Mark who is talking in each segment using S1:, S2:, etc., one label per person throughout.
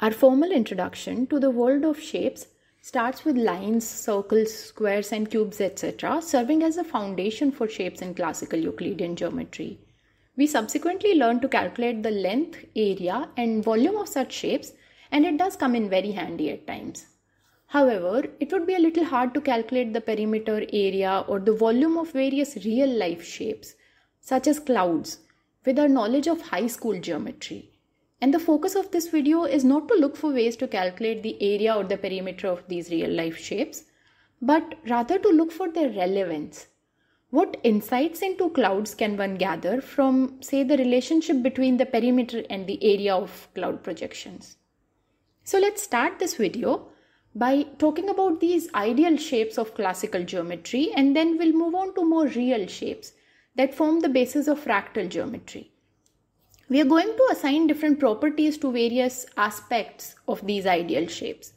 S1: Our formal introduction to the world of shapes starts with lines, circles, squares, and cubes, etc., serving as a foundation for shapes in classical Euclidean geometry. We subsequently learn to calculate the length, area, and volume of such shapes, and it does come in very handy at times. However, it would be a little hard to calculate the perimeter area or the volume of various real life shapes, such as clouds, with our knowledge of high school geometry. And the focus of this video is not to look for ways to calculate the area or the perimeter of these real life shapes, but rather to look for their relevance. What insights into clouds can one gather from, say, the relationship between the perimeter and the area of cloud projections? So let's start this video by talking about these ideal shapes of classical geometry and then we'll move on to more real shapes that form the basis of fractal geometry we are going to assign different properties to various aspects of these ideal shapes.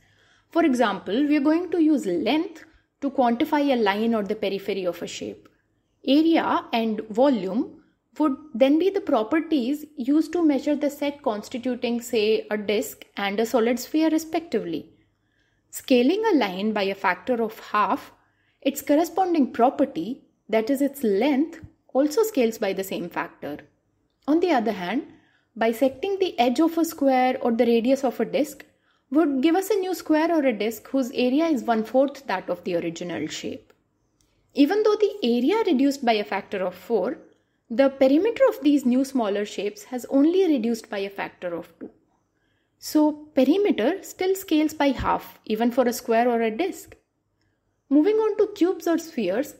S1: For example, we are going to use length to quantify a line or the periphery of a shape. Area and volume would then be the properties used to measure the set constituting, say, a disk and a solid sphere respectively. Scaling a line by a factor of half, its corresponding property, that is its length, also scales by the same factor. On the other hand, bisecting the edge of a square or the radius of a disk would give us a new square or a disk whose area is one fourth that of the original shape. Even though the area reduced by a factor of 4, the perimeter of these new smaller shapes has only reduced by a factor of 2. So, perimeter still scales by half even for a square or a disk. Moving on to cubes or spheres,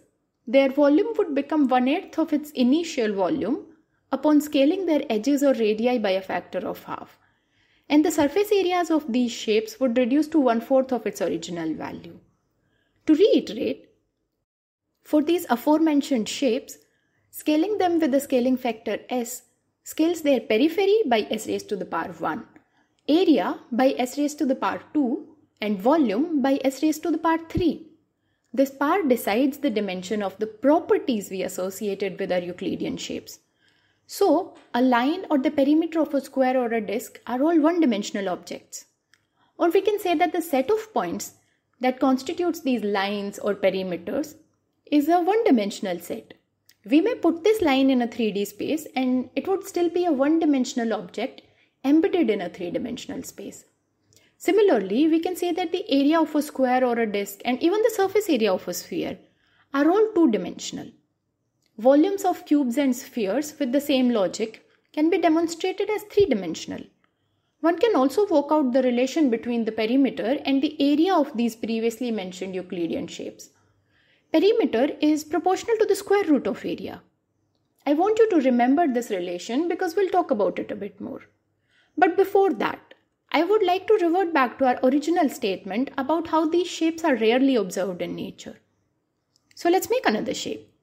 S1: their volume would become one eighth of its initial volume upon scaling their edges or radii by a factor of half. And the surface areas of these shapes would reduce to one fourth of its original value. To reiterate, for these aforementioned shapes, scaling them with the scaling factor s scales their periphery by s raised to the power 1, area by s raised to the power 2, and volume by s raised to the power 3. This power decides the dimension of the properties we associated with our Euclidean shapes. So, a line or the perimeter of a square or a disk are all one dimensional objects. Or we can say that the set of points that constitutes these lines or perimeters is a one dimensional set. We may put this line in a 3D space and it would still be a one dimensional object embedded in a three dimensional space. Similarly, we can say that the area of a square or a disk and even the surface area of a sphere are all two dimensional volumes of cubes and spheres with the same logic can be demonstrated as three dimensional. One can also work out the relation between the perimeter and the area of these previously mentioned Euclidean shapes. Perimeter is proportional to the square root of area. I want you to remember this relation because we'll talk about it a bit more. But before that, I would like to revert back to our original statement about how these shapes are rarely observed in nature. So let's make another shape.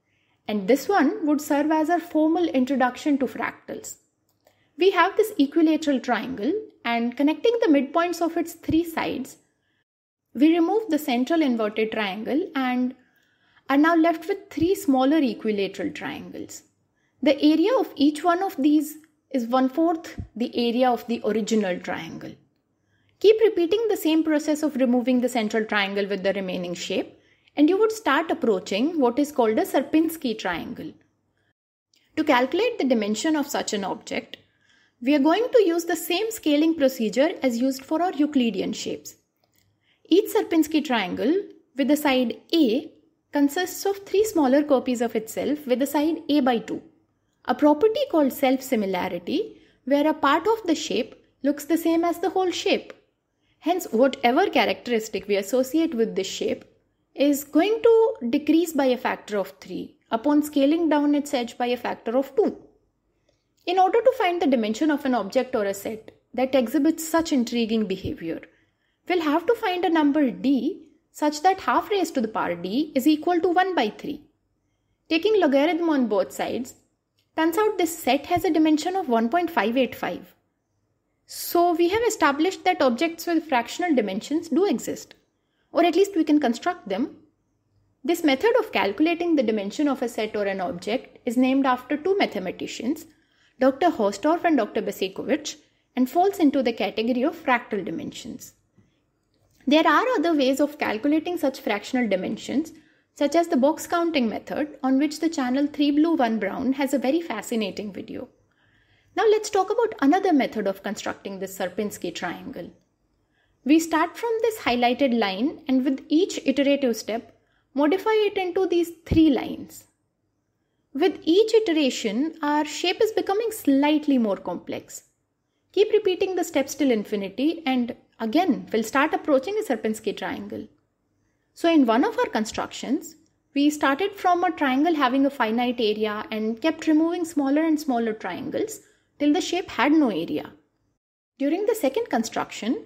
S1: And this one would serve as our formal introduction to fractals. We have this equilateral triangle and connecting the midpoints of its three sides, we remove the central inverted triangle and are now left with three smaller equilateral triangles. The area of each one of these is one fourth the area of the original triangle. Keep repeating the same process of removing the central triangle with the remaining shape and you would start approaching what is called a Sierpinski triangle. To calculate the dimension of such an object, we are going to use the same scaling procedure as used for our Euclidean shapes. Each Sierpinski triangle with the side A consists of three smaller copies of itself with the side A by 2, a property called self-similarity where a part of the shape looks the same as the whole shape. Hence, whatever characteristic we associate with this shape is going to decrease by a factor of 3 upon scaling down its edge by a factor of 2. In order to find the dimension of an object or a set that exhibits such intriguing behavior, we'll have to find a number d such that half raised to the power d is equal to 1 by 3. Taking logarithm on both sides, turns out this set has a dimension of 1.585. So we have established that objects with fractional dimensions do exist or at least we can construct them. This method of calculating the dimension of a set or an object is named after two mathematicians, Dr. Hausdorff and Dr. Besekovich, and falls into the category of fractal dimensions. There are other ways of calculating such fractional dimensions, such as the box counting method, on which the channel 3 Blue 1 Brown has a very fascinating video. Now let's talk about another method of constructing this Sierpinski triangle. We start from this highlighted line and with each iterative step, modify it into these three lines. With each iteration, our shape is becoming slightly more complex. Keep repeating the steps till infinity and again we'll start approaching a Sierpinski triangle. So in one of our constructions, we started from a triangle having a finite area and kept removing smaller and smaller triangles till the shape had no area. During the second construction,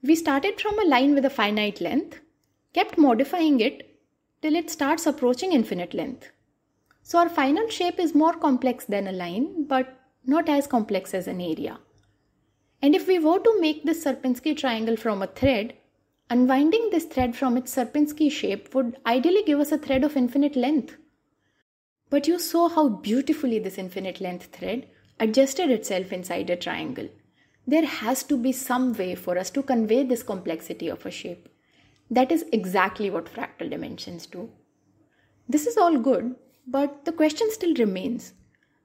S1: we started from a line with a finite length, kept modifying it till it starts approaching infinite length. So our final shape is more complex than a line, but not as complex as an area. And if we were to make this Sierpinski triangle from a thread, unwinding this thread from its Sierpinski shape would ideally give us a thread of infinite length. But you saw how beautifully this infinite length thread adjusted itself inside a triangle there has to be some way for us to convey this complexity of a shape. That is exactly what fractal dimensions do. This is all good, but the question still remains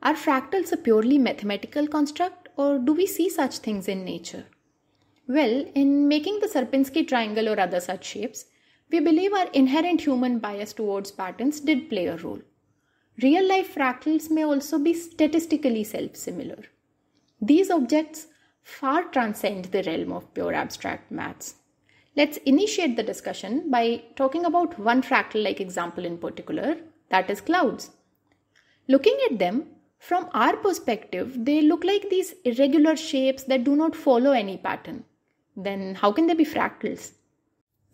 S1: are fractals a purely mathematical construct or do we see such things in nature? Well, in making the Sierpinski triangle or other such shapes, we believe our inherent human bias towards patterns did play a role. Real life fractals may also be statistically self similar. These objects far transcend the realm of pure abstract maths. Let's initiate the discussion by talking about one fractal like example in particular, that is clouds. Looking at them, from our perspective, they look like these irregular shapes that do not follow any pattern. Then, how can they be fractals?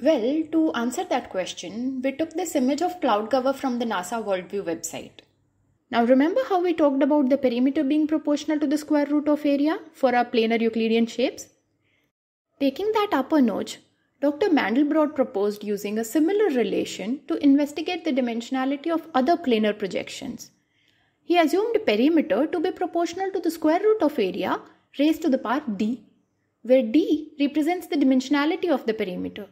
S1: Well, to answer that question, we took this image of cloud cover from the NASA Worldview website. Now remember how we talked about the perimeter being proportional to the square root of area for our planar Euclidean shapes? Taking that up a notch, Dr. Mandelbrot proposed using a similar relation to investigate the dimensionality of other planar projections. He assumed perimeter to be proportional to the square root of area raised to the power d, where d represents the dimensionality of the perimeter.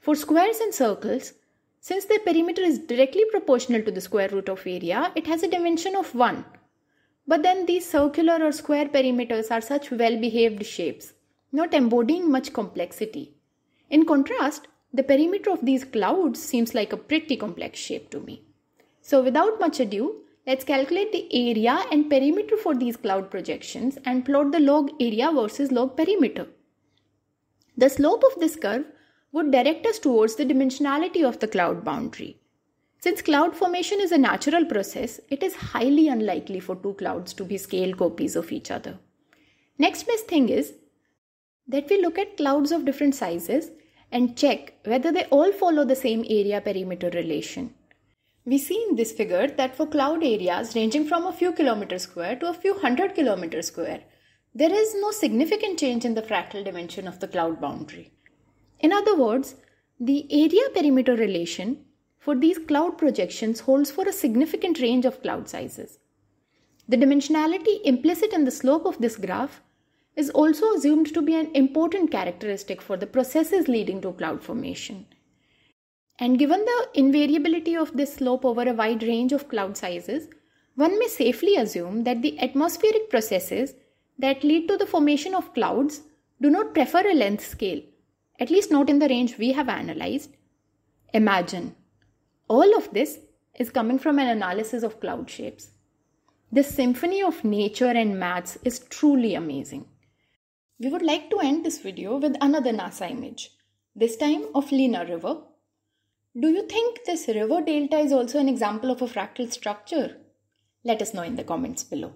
S1: For squares and circles, since the perimeter is directly proportional to the square root of area, it has a dimension of 1. But then these circular or square perimeters are such well-behaved shapes, not embodying much complexity. In contrast, the perimeter of these clouds seems like a pretty complex shape to me. So without much ado, let's calculate the area and perimeter for these cloud projections and plot the log area versus log perimeter. The slope of this curve would direct us towards the dimensionality of the cloud boundary. Since cloud formation is a natural process, it is highly unlikely for two clouds to be scale copies of each other. Next best thing is that we look at clouds of different sizes and check whether they all follow the same area perimeter relation. We see in this figure that for cloud areas ranging from a few kilometers square to a few hundred kilometers square, there is no significant change in the fractal dimension of the cloud boundary. In other words, the area perimeter relation for these cloud projections holds for a significant range of cloud sizes. The dimensionality implicit in the slope of this graph is also assumed to be an important characteristic for the processes leading to cloud formation. And given the invariability of this slope over a wide range of cloud sizes, one may safely assume that the atmospheric processes that lead to the formation of clouds do not prefer a length scale at least not in the range we have analyzed, imagine. All of this is coming from an analysis of cloud shapes. This symphony of nature and maths is truly amazing. We would like to end this video with another NASA image, this time of Lena River. Do you think this river delta is also an example of a fractal structure? Let us know in the comments below.